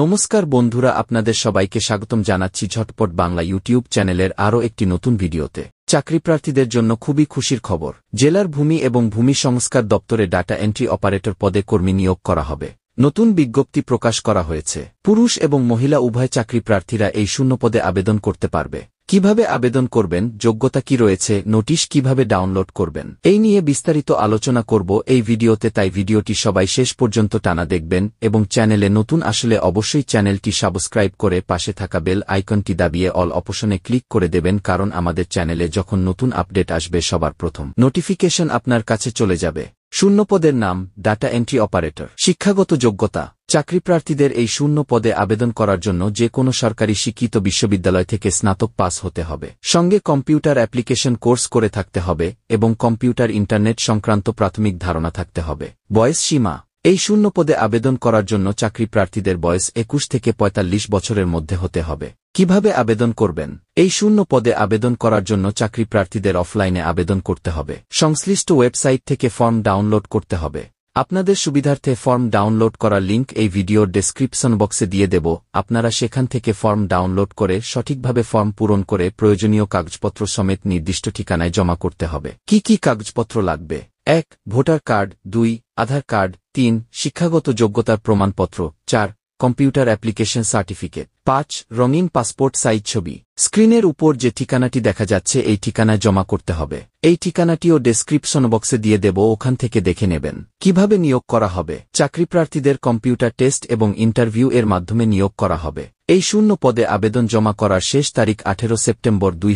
নমস্কার বন্ধুরা আপনাদের সবাইকে স্বাগতম জানাচ্ছি ঝটপট বাংলা ইউটিউব চ্যানেলের আরও একটি নতুন ভিডিওতে চাকরিপ্রার্থীদের জন্য খুবই খুশির খবর জেলার ভূমি এবং ভূমি সংস্কার দপ্তরে ডাটা এন্ট্রি অপারেটর পদে কর্মী নিয়োগ করা হবে নতুন বিজ্ঞপ্তি প্রকাশ করা হয়েছে পুরুষ এবং মহিলা উভয় চাকরিপ্রার্থীরা এই শূন্য পদে আবেদন করতে পারবে কিভাবে আবেদন করবেন যোগ্যতা কি রয়েছে নোটিশ কিভাবে ডাউনলোড করবেন এই নিয়ে বিস্তারিত আলোচনা করব এই ভিডিওতে তাই ভিডিওটি সবাই শেষ পর্যন্ত টানা দেখবেন এবং চ্যানেলে নতুন আসলে অবশ্যই চ্যানেলটি সাবস্ক্রাইব করে পাশে থাকা বেল আইকনটি দাবিয়ে অল অপশনে ক্লিক করে দেবেন কারণ আমাদের চ্যানেলে যখন নতুন আপডেট আসবে সবার প্রথম নোটিফিকেশন আপনার কাছে চলে যাবে শূন্য পদের নাম ডাটা এন্ট্রি অপারেটর শিক্ষাগত যোগ্যতা চাকরিপ্রার্থীদের এই শূন্য পদে আবেদন করার জন্য যে কোনো সরকারি শিক্ষিত বিশ্ববিদ্যালয় থেকে স্নাতক পাস হতে হবে সঙ্গে কম্পিউটার অ্যাপ্লিকেশন কোর্স করে থাকতে হবে এবং কম্পিউটার ইন্টারনেট সংক্রান্ত প্রাথমিক ধারণা থাকতে হবে বয়স সীমা এই শূন্য পদে আবেদন করার জন্য চাকরিপ্রার্থীদের বয়স একুশ থেকে ৪৫ বছরের মধ্যে হতে হবে কিভাবে আবেদন করবেন এই শূন্য পদে আবেদন করার জন্য চাকরি প্রার্থীদের অফলাইনে আবেদন করতে হবে সংশ্লিষ্ট ওয়েবসাইট থেকে ফর্ম ডাউনলোড করতে হবে আপনাদের সুবিধার্থে ফর্ম ডাউনলোড করার লিঙ্ক এই ভিডিওর ডেসক্রিপশন বক্সে দিয়ে দেব আপনারা সেখান থেকে ফর্ম ডাউনলোড করে সঠিকভাবে ফর্ম পূরণ করে প্রয়োজনীয় কাগজপত্র সমেত নির্দিষ্ট ঠিকানায় জমা করতে হবে কি কি কাগজপত্র লাগবে এক ভোটার কার্ড দুই আধার কার্ড তিন শিক্ষাগত যোগ্যতার প্রমাণপত্র চার কম্পিউটার অ্যাপ্লিকেশন সার্টিফিকেট পাঁচ রঙিন পাসপোর্ট সাইজ ছবি স্ক্রিনের উপর যে ঠিকানাটি দেখা যাচ্ছে এই ঠিকানায় জমা করতে হবে এই ঠিকানাটিও ডেসক্রিপশন বক্সে দিয়ে দেব ওখান থেকে দেখে নেবেন কিভাবে নিয়োগ করা হবে চাকরিপ্রার্থীদের কম্পিউটার টেস্ট এবং ইন্টারভিউ এর মাধ্যমে নিয়োগ করা হবে এই শূন্য পদে আবেদন জমা করার শেষ তারিখ আঠেরো সেপ্টেম্বর দুই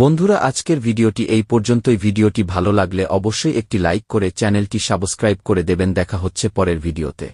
বন্ধুরা আজকের ভিডিওটি এই পর্যন্তই ভিডিওটি ভালো লাগলে অবশ্যই একটি লাইক করে চ্যানেলটি সাবস্ক্রাইব করে দেবেন দেখা হচ্ছে পরের ভিডিওতে